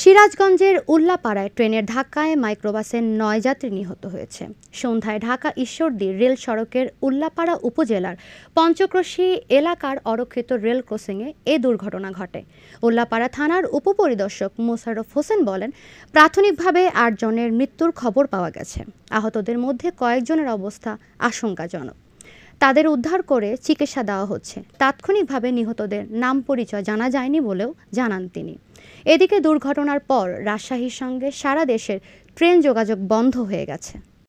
সিরাজগঞ্জের উল্লাপাড়ায় ট্রেনের ধাক্কায় মাইক্রোবাসের নয় যাত্রী নিহত হয়েছে সন্ধ্যায় ঢাকা ঈশ্বরদী রেল সড়কের উল্লাপাড়া উপজেলার পঞ্চক্রোশি এলাকার অরক্ষিত রেল ক্রসিংয়ে এ দুর্ঘটনা ঘটে উল্লাপাড়া থানার উপপরিদর্শক মোশারফ হোসেন বলেন প্রাথমিকভাবে আটজনের মৃত্যুর খবর পাওয়া গেছে আহতদের মধ্যে কয়েকজনের অবস্থা আশঙ্কাজনক তাদের উদ্ধার করে চিকিৎসা দেওয়া হচ্ছে তাৎক্ষণিকভাবে নিহতদের নাম পরিচয় জানা যায়নি বলেও জানান তিনি এদিকে দুর্ঘটনার পর রাজশাহীর সঙ্গে সারা দেশের ট্রেন যোগাযোগ বন্ধ হয়ে গেছে